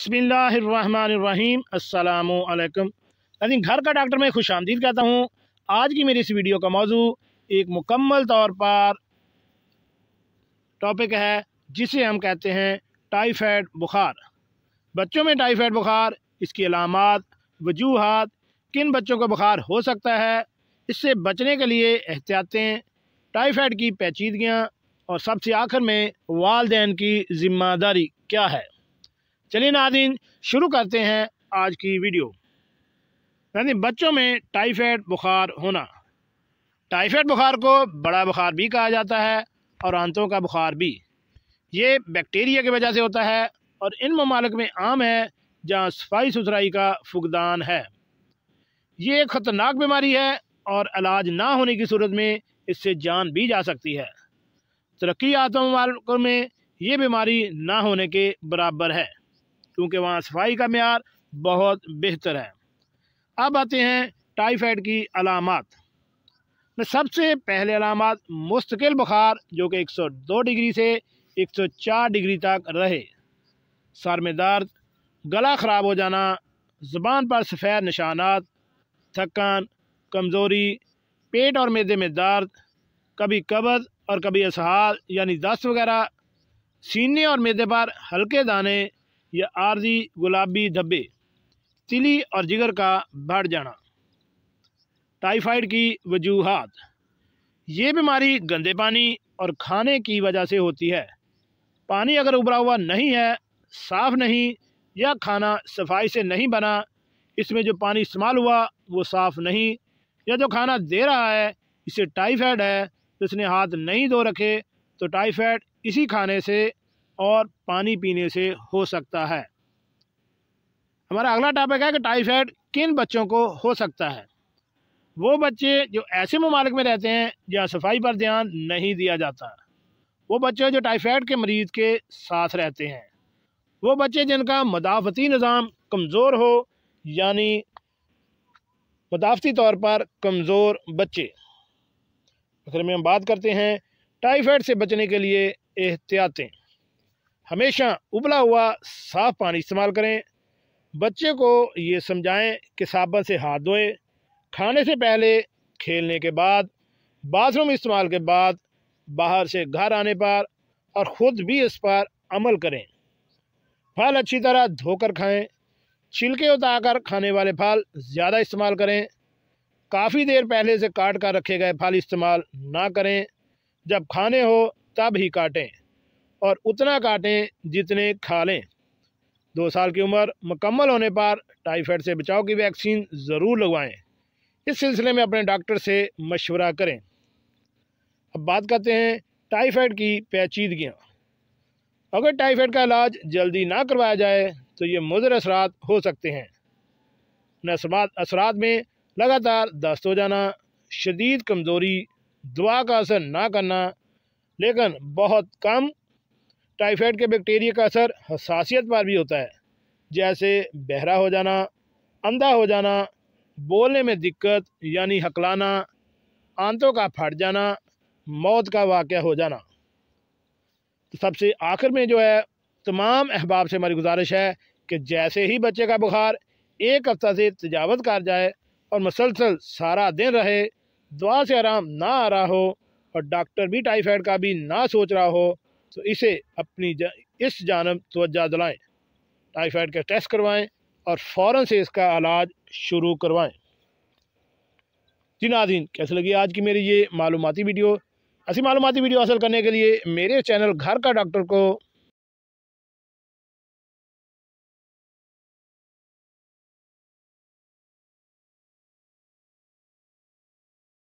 बसमीम अल्लाम यानी घर का डॉक्टर मैं खुश आमदीद कहता हूँ आज की मेरी इस वीडियो का मौजू एक मुकम्मल तौर पर टॉपिक है जिसे हम कहते हैं टाइफाइड बुखार बच्चों में टाइफाइड बुखार इसकी अलामत वजूहत किन बच्चों को बुखार हो सकता है इससे बचने के लिए एहतियातें टाइफाइड की पेचीदगियाँ और सबसे आखिर में वालदेन की ज़िम्मेदारी क्या है चलिए नादिन शुरू करते हैं आज की वीडियो नादिन बच्चों में टाइफाइड बुखार होना टाइफाइड बुखार को बड़ा बुखार भी कहा जाता है और आंतों का बुखार भी ये बैक्टीरिया की वजह से होता है और इन ममालक में आम है जहाँ सफाई सुथराई का फुकदान है ये एक ख़तरनाक बीमारी है और इलाज ना होने की सूरत में इससे जान भी जा सकती है तरक्की आतों में ये बीमारी ना होने के बराबर है क्योंकि वहाँ सफाई का मैार बहुत बेहतर है अब आते हैं टाइफाइड की अलामत में सबसे पहले अलामत मुस्तकिल बुखार जो कि 102 डिग्री से 104 डिग्री तक रहे सर में दर्द गला ख़राब हो जाना ज़बान पर सफ़ेद निशानात थकान कमज़ोरी पेट और मैदे में दर्द कभी कब्ज़ और कभी असहाल यानी दस्त वगैरह सीने और मैदे पर हल्के दाने या आरजी गुलाबी धब्बे तिली और जिगर का बढ़ जाना टाइफाइड की वजूहत ये बीमारी गंदे पानी और खाने की वजह से होती है पानी अगर उबरा हुआ नहीं है साफ़ नहीं या खाना सफाई से नहीं बना इसमें जो पानी इस्तेमाल हुआ वो साफ़ नहीं या जो खाना दे रहा है इसे टाइफाइड है तो इसने हाथ नहीं धो रखे तो टाइफाइड इसी खाने से और पानी पीने से हो सकता है हमारा अगला टॉपिक है कि टाइफाइड किन बच्चों को हो सकता है वो बच्चे जो ऐसे ममालिक में रहते हैं जहाँ सफाई पर ध्यान नहीं दिया जाता वो बच्चे जो टाइफाइड के मरीज़ के साथ रहते हैं वो बच्चे जिनका मदाफती निज़ाम कमज़ोर हो यानी मदाफती तौर पर कमज़ोर बच्चे आखिर में हम बात करते हैं टाइफाइड से बचने के लिए एहतियातें हमेशा उबला हुआ साफ़ पानी इस्तेमाल करें बच्चे को ये समझाएं कि साबुन से हाथ धोएं खाने से पहले खेलने के बाद बाथरूम इस्तेमाल के बाद बाहर से घर आने पर और ख़ुद भी इस पर अमल करें फल अच्छी तरह धोकर खाएं छिलके उतार खाने वाले फल ज़्यादा इस्तेमाल करें काफ़ी देर पहले से काट कर रखे गए फल इस्तेमाल ना करें जब खाने हो तब ही काटें और उतना काटें जितने खा लें दो साल की उम्र मुकम्मल होने पर टाइफाइड से बचाव की वैक्सीन ज़रूर लगवाएं इस सिलसिले में अपने डॉक्टर से मशवरा करें अब बात करते हैं टाइफाइड की पेचीदगियाँ अगर टाइफाइड का इलाज जल्दी ना करवाया जाए तो ये मुजर असरात हो सकते हैं नस्बात असरात में लगातार दस्त हो जाना शदीद कमज़ोरी दुआ का असर ना करना लेकिन बहुत कम टाइफाइड के बैक्टीरिया का असर हसासीत पर भी होता है जैसे बहरा हो जाना अंधा हो जाना बोलने में दिक्कत यानी हकलाना आंतों का फट जाना मौत का वाक़ हो जाना तो सबसे आखिर में जो है तमाम अहबाब से हमारी गुजारिश है कि जैसे ही बच्चे का बुखार एक हफ्ता से तजावत कर जाए और मसलसल सारा दिन रहे दुआ से आराम ना आ रहा हो और डॉक्टर भी टाइफाइड का भी ना सोच रहा हो तो इसे अपनी जा, इस जानब तोज्जा दिलाएँ टाइफाइड का टेस्ट करवाएँ और फ़ौर से इसका इलाज शुरू करवाएँ जी नाजीन कैसे लगी आज की मेरी ये मालूमती वीडियो ऐसी मालूमती वीडियो हासिल करने के लिए मेरे चैनल घर का डॉक्टर को